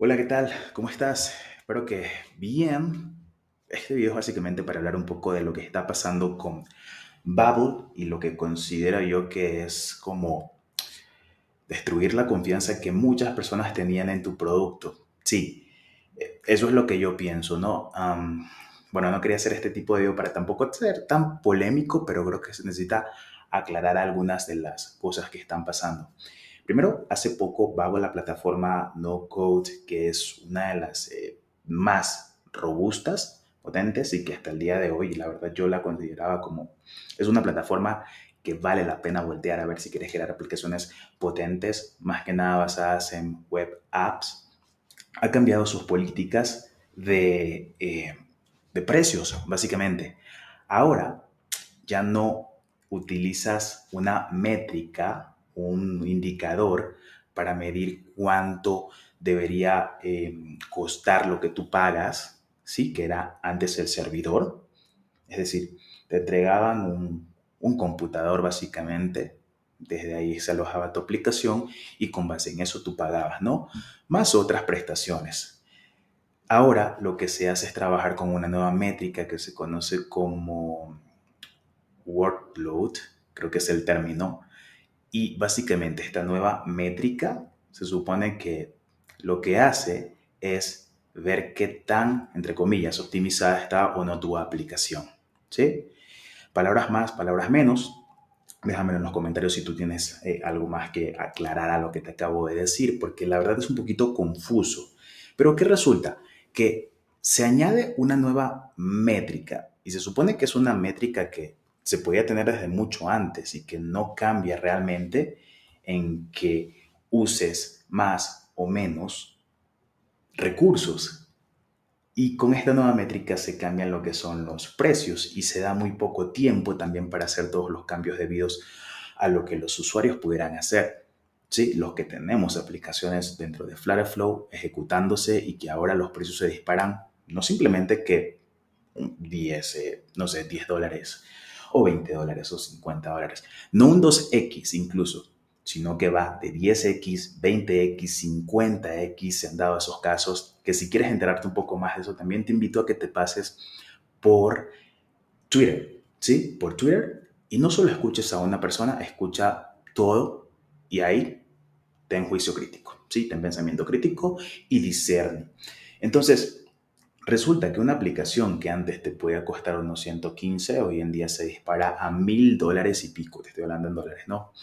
Hola, ¿qué tal? ¿Cómo estás? Espero que bien. Este video es básicamente para hablar un poco de lo que está pasando con Babel y lo que considero yo que es como destruir la confianza que muchas personas tenían en tu producto. Sí, eh, eso es lo que yo pienso, ¿no? bueno, no quería hacer este tipo de video para tampoco ser tan polémico, pero creo que se necesita aclarar algunas de las cosas que están pasando. Primero, hace poco bajo la plataforma No Code, que es una de las eh, más robustas, potentes y que hasta el día de hoy, la verdad, yo la consideraba como es una plataforma que vale la pena voltear a ver si quieres crear aplicaciones potentes, más que nada basadas en web apps. Ha cambiado sus políticas de, eh, de precios, básicamente. Ahora ya no utilizas una métrica un indicador para medir cuánto debería eh, costar lo que tú pagas, ¿sí? que era antes el servidor. Es decir, te entregaban un, un computador básicamente, desde ahí se alojaba tu aplicación y con base en eso tú pagabas, ¿no? Más otras prestaciones. Ahora lo que se hace es trabajar con una nueva métrica que se conoce como workload, creo que es el término, y básicamente esta nueva métrica se supone que lo que hace es ver qué tan, entre comillas, optimizada está o no tu aplicación. ¿Sí? Palabras más, palabras menos. Déjamelo en los comentarios si tú tienes eh, algo más que aclarar a lo que te acabo de decir, porque la verdad es un poquito confuso. Pero ¿qué resulta? Que se añade una nueva métrica y se supone que es una métrica que se podía tener desde mucho antes y que no cambia realmente en que uses más o menos recursos. Y con esta nueva métrica se cambian lo que son los precios y se da muy poco tiempo también para hacer todos los cambios debidos a lo que los usuarios pudieran hacer. Sí, los que tenemos aplicaciones dentro de Flow ejecutándose y que ahora los precios se disparan, no simplemente que 10, eh, no sé, 10 dólares o 20 dólares o 50 dólares. No un 2X incluso, sino que va de 10X, 20X, 50X. Se han dado esos casos que si quieres enterarte un poco más de eso, también te invito a que te pases por Twitter, ¿sí? Por Twitter. Y no solo escuches a una persona, escucha todo y ahí ten juicio crítico, ¿sí? Ten pensamiento crítico y discerne. Entonces, Resulta que una aplicación que antes te podía costar unos 115, hoy en día se dispara a mil dólares y pico. Te estoy hablando en dólares, ¿no?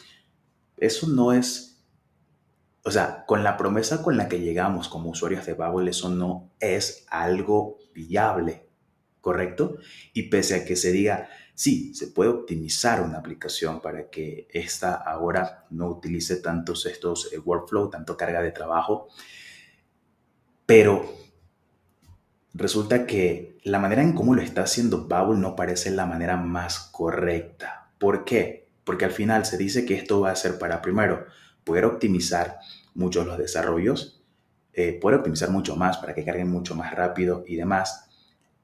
Eso no es... O sea, con la promesa con la que llegamos como usuarios de Babel, eso no es algo viable, ¿correcto? Y pese a que se diga, sí, se puede optimizar una aplicación para que esta ahora no utilice tantos estos eh, workflow, tanto carga de trabajo, pero resulta que la manera en cómo lo está haciendo Bubble no parece la manera más correcta. ¿Por qué? Porque al final se dice que esto va a ser para, primero, poder optimizar mucho los desarrollos, eh, poder optimizar mucho más para que carguen mucho más rápido y demás,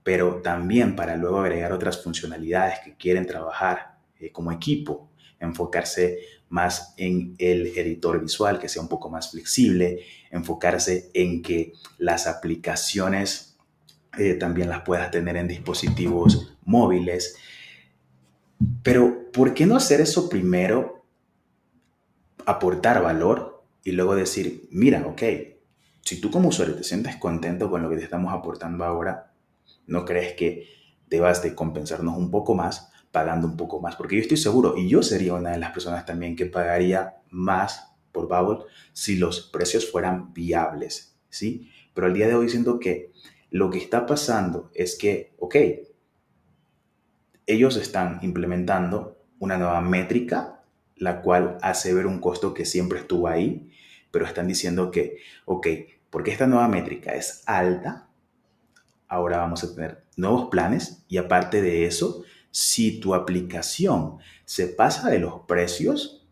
pero también para luego agregar otras funcionalidades que quieren trabajar eh, como equipo, enfocarse más en el editor visual, que sea un poco más flexible, enfocarse en que las aplicaciones eh, también las puedas tener en dispositivos móviles. Pero, ¿por qué no hacer eso primero? Aportar valor y luego decir, mira, ok, si tú como usuario te sientes contento con lo que te estamos aportando ahora, ¿no crees que debas de compensarnos un poco más pagando un poco más? Porque yo estoy seguro, y yo sería una de las personas también que pagaría más por Bubble si los precios fueran viables, ¿sí? Pero el día de hoy siento que lo que está pasando es que, ok, ellos están implementando una nueva métrica, la cual hace ver un costo que siempre estuvo ahí, pero están diciendo que, ok, porque esta nueva métrica es alta, ahora vamos a tener nuevos planes y aparte de eso, si tu aplicación se pasa de los precios,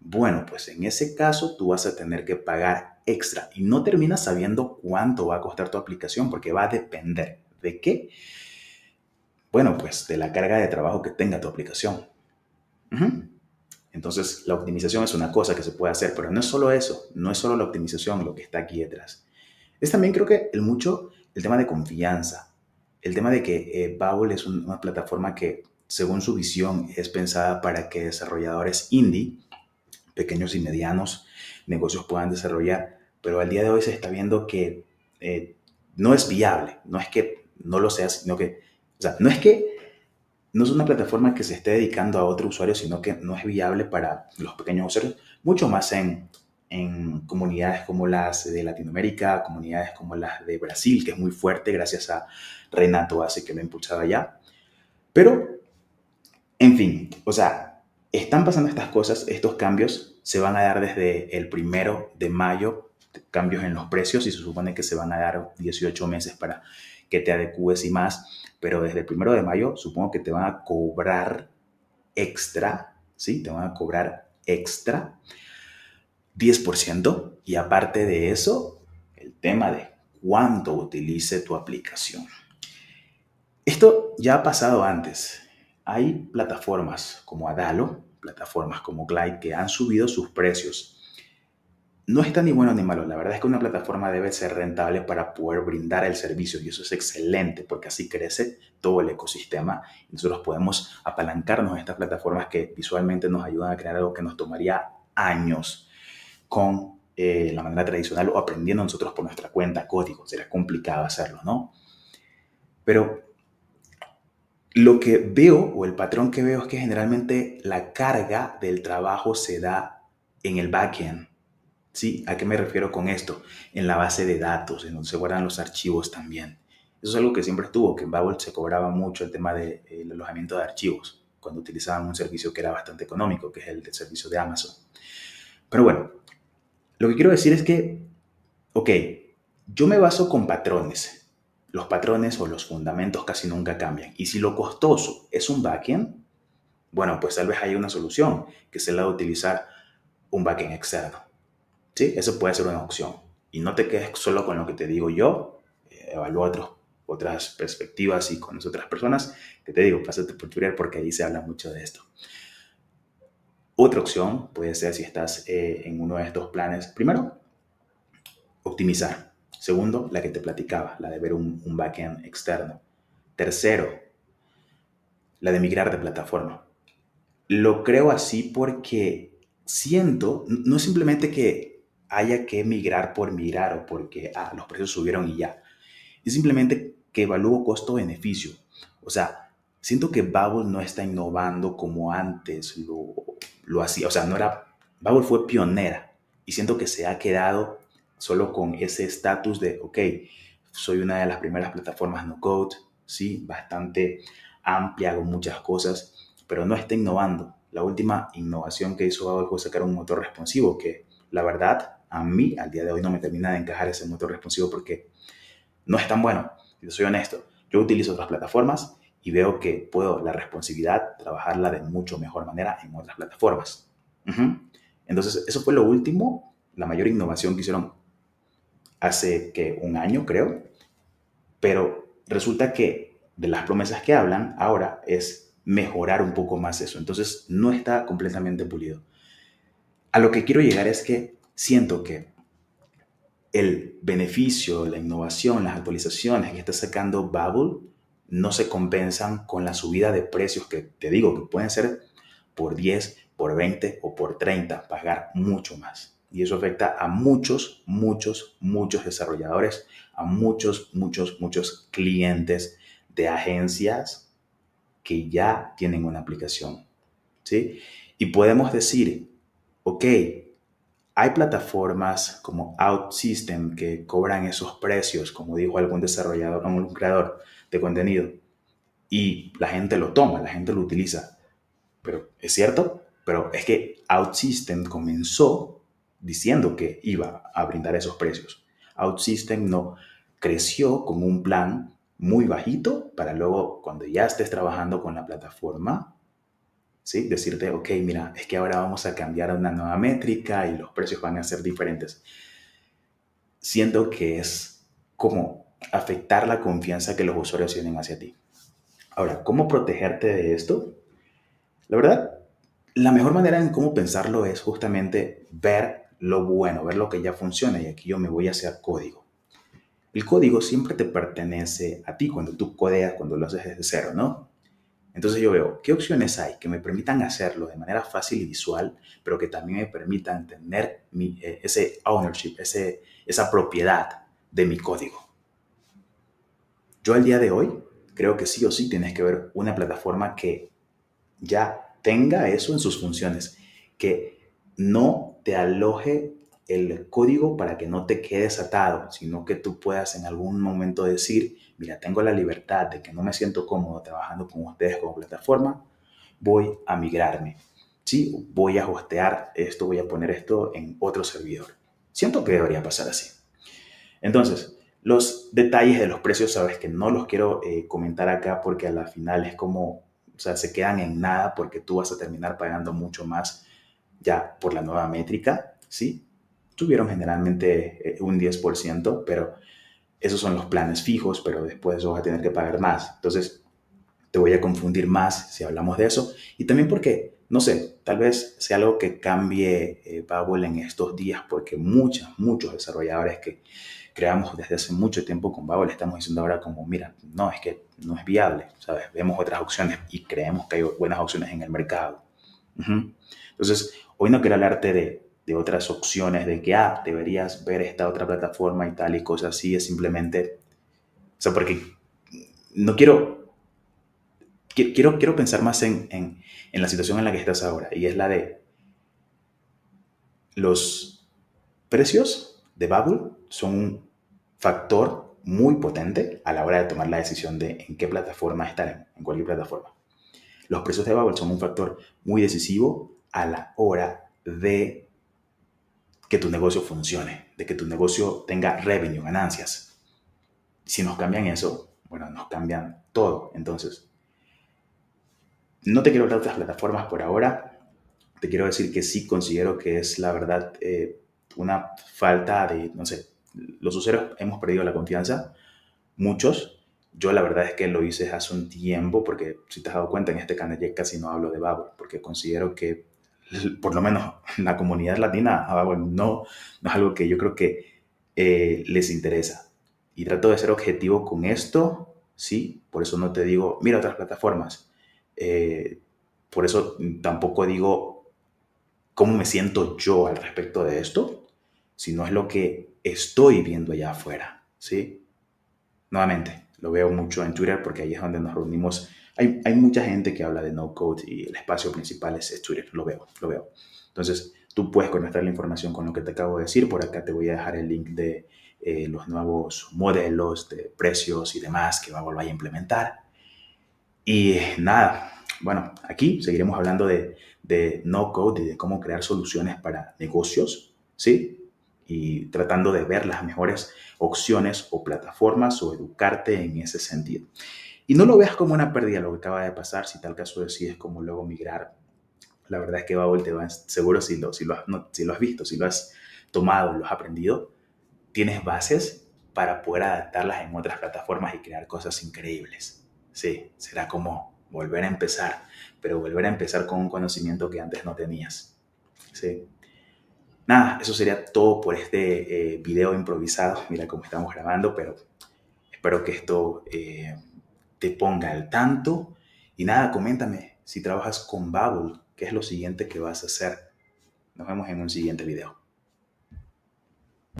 bueno, pues en ese caso tú vas a tener que pagar extra y no terminas sabiendo cuánto va a costar tu aplicación porque va a depender de qué. Bueno, pues de la carga de trabajo que tenga tu aplicación. Entonces, la optimización es una cosa que se puede hacer, pero no es solo eso, no es solo la optimización lo que está aquí detrás. Es también creo que el mucho el tema de confianza, el tema de que eh, Babel es una plataforma que, según su visión, es pensada para que desarrolladores indie, pequeños y medianos negocios puedan desarrollar pero al día de hoy se está viendo que eh, no es viable, no es que no lo sea, sino que, o sea, no es que no es una plataforma que se esté dedicando a otro usuario, sino que no es viable para los pequeños usuarios, mucho más en, en comunidades como las de Latinoamérica, comunidades como las de Brasil, que es muy fuerte gracias a Renato hace que lo ha impulsado allá. Pero, en fin, o sea, están pasando estas cosas, estos cambios se van a dar desde el primero de mayo cambios en los precios y se supone que se van a dar 18 meses para que te adecúes y más, pero desde el primero de mayo supongo que te van a cobrar extra, ¿sí? Te van a cobrar extra 10% y aparte de eso, el tema de cuánto utilice tu aplicación. Esto ya ha pasado antes. Hay plataformas como Adalo, plataformas como Glide que han subido sus precios no está ni bueno ni malo. La verdad es que una plataforma debe ser rentable para poder brindar el servicio y eso es excelente porque así crece todo el ecosistema. Nosotros podemos apalancarnos en estas plataformas que visualmente nos ayudan a crear algo que nos tomaría años con eh, la manera tradicional o aprendiendo nosotros por nuestra cuenta código. Será complicado hacerlo, ¿no? Pero lo que veo o el patrón que veo es que generalmente la carga del trabajo se da en el backend ¿Sí? ¿A qué me refiero con esto? En la base de datos, en donde se guardan los archivos también. Eso es algo que siempre estuvo, que en Babel se cobraba mucho el tema del alojamiento de archivos, cuando utilizaban un servicio que era bastante económico, que es el servicio de Amazon. Pero bueno, lo que quiero decir es que, ok, yo me baso con patrones. Los patrones o los fundamentos casi nunca cambian. Y si lo costoso es un backend, bueno, pues tal vez hay una solución, que es la de utilizar un backend externo. Eso puede ser una opción. Y no te quedes solo con lo que te digo yo, eh, evalúa otras perspectivas y con otras personas, que te digo, pásate por Twitter porque ahí se habla mucho de esto. Otra opción puede ser si estás eh, en uno de estos planes, primero, optimizar. Segundo, la que te platicaba, la de ver un, un backend externo. Tercero, la de migrar de plataforma. Lo creo así porque siento, no simplemente que haya que migrar por mirar o porque ah, los precios subieron y ya. Y simplemente que evalúo costo-beneficio. O sea, siento que Babel no está innovando como antes lo, lo hacía. O sea, no era. Babel fue pionera y siento que se ha quedado solo con ese estatus de, ok, soy una de las primeras plataformas no code, sí, bastante amplia, con muchas cosas, pero no está innovando. La última innovación que hizo Babel fue sacar un motor responsivo que, la verdad, a mí al día de hoy no me termina de encajar ese motor responsivo porque no es tan bueno. Yo soy honesto, yo utilizo otras plataformas y veo que puedo la responsividad trabajarla de mucho mejor manera en otras plataformas. Entonces, eso fue lo último, la mayor innovación que hicieron hace que un año, creo. Pero resulta que de las promesas que hablan ahora es mejorar un poco más eso. Entonces, no está completamente pulido. A lo que quiero llegar es que siento que el beneficio, la innovación, las actualizaciones que está sacando Bubble no se compensan con la subida de precios que te digo que pueden ser por 10, por 20 o por 30, pagar mucho más. Y eso afecta a muchos, muchos, muchos desarrolladores, a muchos, muchos, muchos clientes de agencias que ya tienen una aplicación. ¿sí? Y podemos decir, ok, hay plataformas como OutSystem que cobran esos precios, como dijo algún desarrollador o un creador de contenido, y la gente lo toma, la gente lo utiliza. Pero es cierto, pero es que OutSystem comenzó diciendo que iba a brindar esos precios. OutSystem no creció como un plan muy bajito para luego cuando ya estés trabajando con la plataforma ¿sí? Decirte, ok, mira, es que ahora vamos a cambiar a una nueva métrica y los precios van a ser diferentes. Siento que es como afectar la confianza que los usuarios tienen hacia ti. Ahora, ¿cómo protegerte de esto? La verdad, la mejor manera en cómo pensarlo es justamente ver lo bueno, ver lo que ya funciona y aquí yo me voy a hacer código. El código siempre te pertenece a ti cuando tú codeas, cuando lo haces desde cero, ¿no? Entonces yo veo, ¿qué opciones hay que me permitan hacerlo de manera fácil y visual, pero que también me permitan tener eh, ese ownership, esa propiedad de mi código? Yo al día de hoy creo que sí o sí tienes que ver una plataforma que ya tenga eso en sus funciones, que no te aloje el código para que no te quedes atado, sino que tú puedas en algún momento decir, mira, tengo la libertad de que no me siento cómodo trabajando con ustedes como plataforma, voy a migrarme. Sí, voy a hostear esto, voy a poner esto en otro servidor. Siento que debería pasar así. Entonces, los detalles de los precios, sabes que no los quiero eh, comentar acá porque a la final es como, o sea, se quedan en nada porque tú vas a terminar pagando mucho más ya por la nueva métrica, ¿sí? tuvieron generalmente eh, un 10%, pero esos son los planes fijos, pero después vas a tener que pagar más. Entonces, te voy a confundir más si hablamos de eso. Y también porque, no sé, tal vez sea algo que cambie eh, Babel en estos días, porque muchos, muchos desarrolladores que creamos desde hace mucho tiempo con Babel estamos diciendo ahora como, mira, no, es que no es viable, ¿sabes? Vemos otras opciones y creemos que hay buenas opciones en el mercado. Entonces, hoy no quiero hablarte de de otras opciones de que, ah, deberías ver esta otra plataforma y tal y cosas así, es simplemente, o sea, porque no quiero, quiero, quiero pensar más en, en, la situación en la que estás ahora y es la de los precios de Bubble son un factor muy potente a la hora de tomar la decisión de en qué plataforma estar, en cualquier plataforma. Los precios de Bubble son un factor muy decisivo a la hora de que tu negocio funcione, de que tu negocio tenga revenue, ganancias. Si nos cambian eso, bueno, nos cambian todo. Entonces, no te quiero hablar de otras plataformas por ahora. Te quiero decir que sí considero que es la verdad eh, una falta de, no sé, los usuarios hemos perdido la confianza, muchos. Yo la verdad es que lo hice hace un tiempo porque si te has dado cuenta en este canal ya casi no hablo de Babel porque considero que por lo menos la comunidad latina, ah, no, no es algo que yo creo que eh, les interesa. Y trato de ser objetivo con esto, ¿sí? Por eso no te digo, mira otras plataformas. Eh, por eso tampoco digo cómo me siento yo al respecto de esto, sino es lo que estoy viendo allá afuera, ¿sí? Nuevamente, lo veo mucho en Twitter porque ahí es donde nos reunimos hay, mucha gente que habla de no code y el espacio principal es, Twitter, lo veo, lo veo. Entonces, tú puedes conectar la información con lo que te acabo de decir. Por acá te voy a dejar el link de eh, los nuevos modelos de precios y demás que a volver a implementar. Y nada, bueno, aquí seguiremos hablando de, de no code y de cómo crear soluciones para negocios, ¿sí? Y tratando de ver las mejores opciones o plataformas o educarte en ese sentido. Y no lo veas como una pérdida lo que acaba de pasar, si tal caso decides como luego migrar. La verdad es que va a va, seguro si lo, si, lo has, si lo has visto, si lo has tomado, lo has aprendido, tienes bases para poder adaptarlas en otras plataformas y crear cosas increíbles. Sí, será como volver a empezar, pero volver a empezar con un conocimiento que antes no tenías. Sí. Nada, eso sería todo por este eh, video improvisado. Mira cómo estamos grabando, pero espero que esto... Eh, te ponga al tanto. Y nada, coméntame si trabajas con Babel, qué es lo siguiente que vas a hacer. Nos vemos en un siguiente video.